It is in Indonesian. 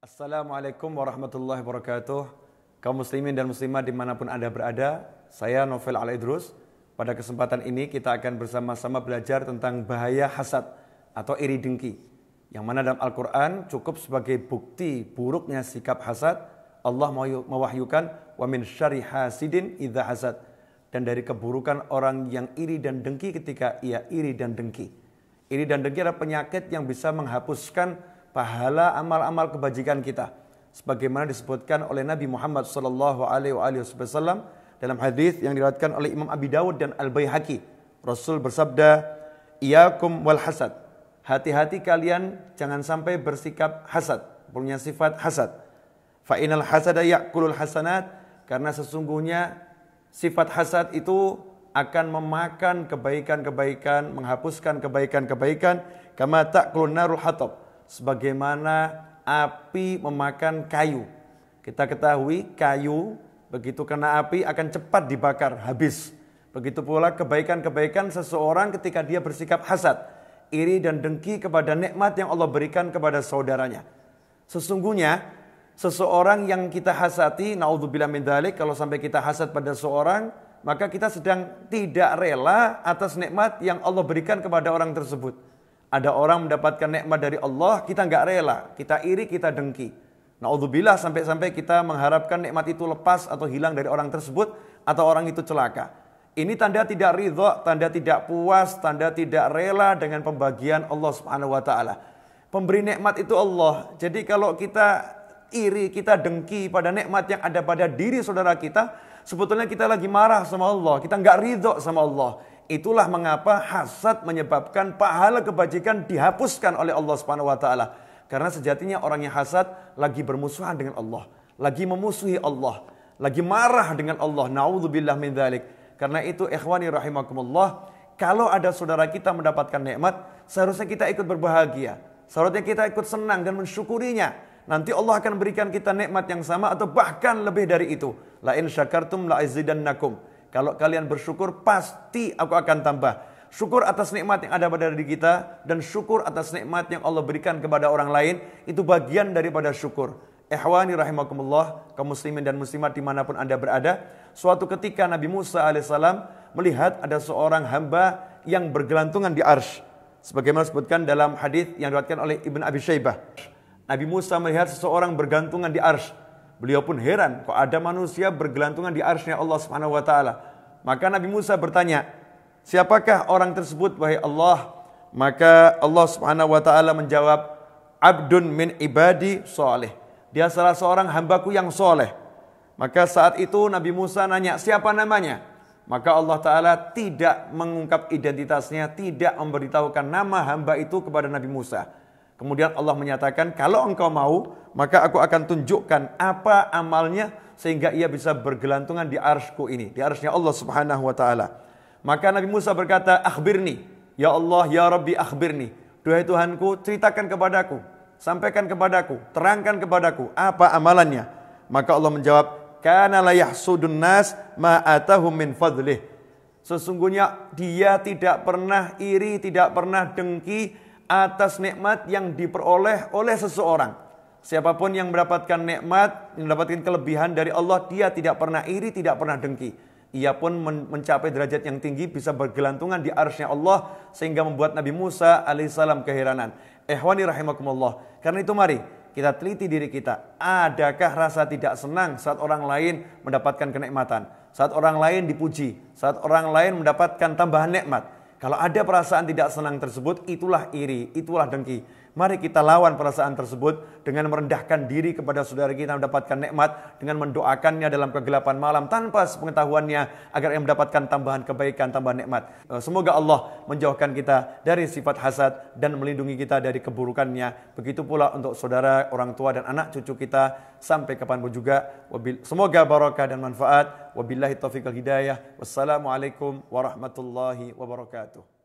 Assalamualaikum warahmatullahi wabarakatuh. Kaum muslimin dan Muslimah dimanapun Anda berada, saya Novel Al-Idrus. Pada kesempatan ini kita akan bersama-sama belajar tentang bahaya hasad atau iri dengki. Yang mana dalam Al-Quran cukup sebagai bukti buruknya sikap hasad. Allah mewahyukan, wamin syari hasidin idha hasad. Dan dari keburukan orang yang iri dan dengki ketika ia iri dan dengki. Iri dan dengki adalah penyakit yang bisa menghapuskan pahala amal-amal kebajikan kita. Sebagaimana disebutkan oleh Nabi Muhammad sallallahu alaihi wasallam dalam hadis yang diriwayatkan oleh Imam Abi Dawud dan Al Baihaqi. Rasul bersabda, "Iyakum wal hasad." Hati-hati kalian jangan sampai bersikap hasad, punya sifat hasad. Fa inal hasada ya'kulul hasanat karena sesungguhnya sifat hasad itu akan memakan kebaikan-kebaikan, menghapuskan kebaikan-kebaikan, kama ta'kulun narul hatab sebagaimana api memakan kayu. Kita ketahui kayu begitu kena api akan cepat dibakar, habis. Begitu pula kebaikan-kebaikan seseorang ketika dia bersikap hasad, iri dan dengki kepada nikmat yang Allah berikan kepada saudaranya. Sesungguhnya seseorang yang kita hasati, naudzubillah min dalik, kalau sampai kita hasad pada seorang, maka kita sedang tidak rela atas nikmat yang Allah berikan kepada orang tersebut. Ada orang mendapatkan nikmat dari Allah, kita nggak rela, kita iri, kita dengki. Naudzubillah sampai-sampai kita mengharapkan nikmat itu lepas atau hilang dari orang tersebut atau orang itu celaka. Ini tanda tidak ridho, tanda tidak puas, tanda tidak rela dengan pembagian Allah Subhanahu wa taala. Pemberi nikmat itu Allah. Jadi kalau kita iri, kita dengki pada nikmat yang ada pada diri saudara kita, sebetulnya kita lagi marah sama Allah, kita nggak ridho sama Allah. Itulah mengapa hasad menyebabkan pahala kebajikan dihapuskan oleh Allah Subhanahu wa taala. Karena sejatinya orang yang hasad lagi bermusuhan dengan Allah, lagi memusuhi Allah, lagi marah dengan Allah. Nauzubillah min dzalik. Karena itu ikhwani rahimakumullah, kalau ada saudara kita mendapatkan nikmat, seharusnya kita ikut berbahagia. Seharusnya kita ikut senang dan mensyukurinya. Nanti Allah akan berikan kita nikmat yang sama atau bahkan lebih dari itu. La in syakartum la nakum kalau kalian bersyukur, pasti aku akan tambah. Syukur atas nikmat yang ada pada diri kita dan syukur atas nikmat yang Allah berikan kepada orang lain itu bagian daripada syukur. Ehwani rahimakumullah, kaum muslimin dan muslimat dimanapun anda berada. Suatu ketika Nabi Musa alaihissalam melihat ada seorang hamba yang bergelantungan di arsh. Sebagaimana disebutkan dalam hadis yang diriwayatkan oleh Ibn Abi Syaibah. Nabi Musa melihat seseorang bergantungan di arsh. Beliau pun heran kok ada manusia bergelantungan di arsnya Allah Subhanahu wa taala. Maka Nabi Musa bertanya, "Siapakah orang tersebut wahai Allah?" Maka Allah Subhanahu wa taala menjawab, "Abdun min ibadi soleh." Dia salah seorang hambaku yang soleh. Maka saat itu Nabi Musa nanya, siapa namanya? Maka Allah Ta'ala tidak mengungkap identitasnya, tidak memberitahukan nama hamba itu kepada Nabi Musa. Kemudian Allah menyatakan, kalau engkau mau, maka aku akan tunjukkan apa amalnya sehingga ia bisa bergelantungan di arsku ini, di arsnya Allah Subhanahu wa taala. Maka Nabi Musa berkata, "Akhbirni, ya Allah, ya Rabbi, akhbirni." Duhai Tuhanku, ceritakan kepadaku, sampaikan kepadaku, terangkan kepadaku apa amalannya. Maka Allah menjawab, "Kana layah sudun nas ma'atahum min fadlih." Sesungguhnya dia tidak pernah iri, tidak pernah dengki atas nikmat yang diperoleh oleh seseorang. Siapapun yang mendapatkan nikmat, mendapatkan kelebihan dari Allah, dia tidak pernah iri, tidak pernah dengki. Ia pun mencapai derajat yang tinggi, bisa bergelantungan di arsnya Allah, sehingga membuat Nabi Musa alaihissalam keheranan. Ehwani rahimakumullah. Karena itu mari kita teliti diri kita. Adakah rasa tidak senang saat orang lain mendapatkan kenikmatan? Saat orang lain dipuji? Saat orang lain mendapatkan tambahan nikmat? Kalau ada perasaan tidak senang tersebut, itulah iri, itulah dengki. Mari kita lawan perasaan tersebut dengan merendahkan diri kepada saudara kita mendapatkan nikmat dengan mendoakannya dalam kegelapan malam tanpa sepengetahuannya agar ia mendapatkan tambahan kebaikan, tambahan nikmat. Eh, semoga Allah menjauhkan kita dari sifat hasad dan melindungi kita dari keburukannya. Begitu pula untuk saudara, orang tua dan anak cucu kita sampai kapanpun juga. Semoga barokah dan manfaat. Wabillahi taufiq hidayah. Wassalamualaikum warahmatullahi wabarakatuh.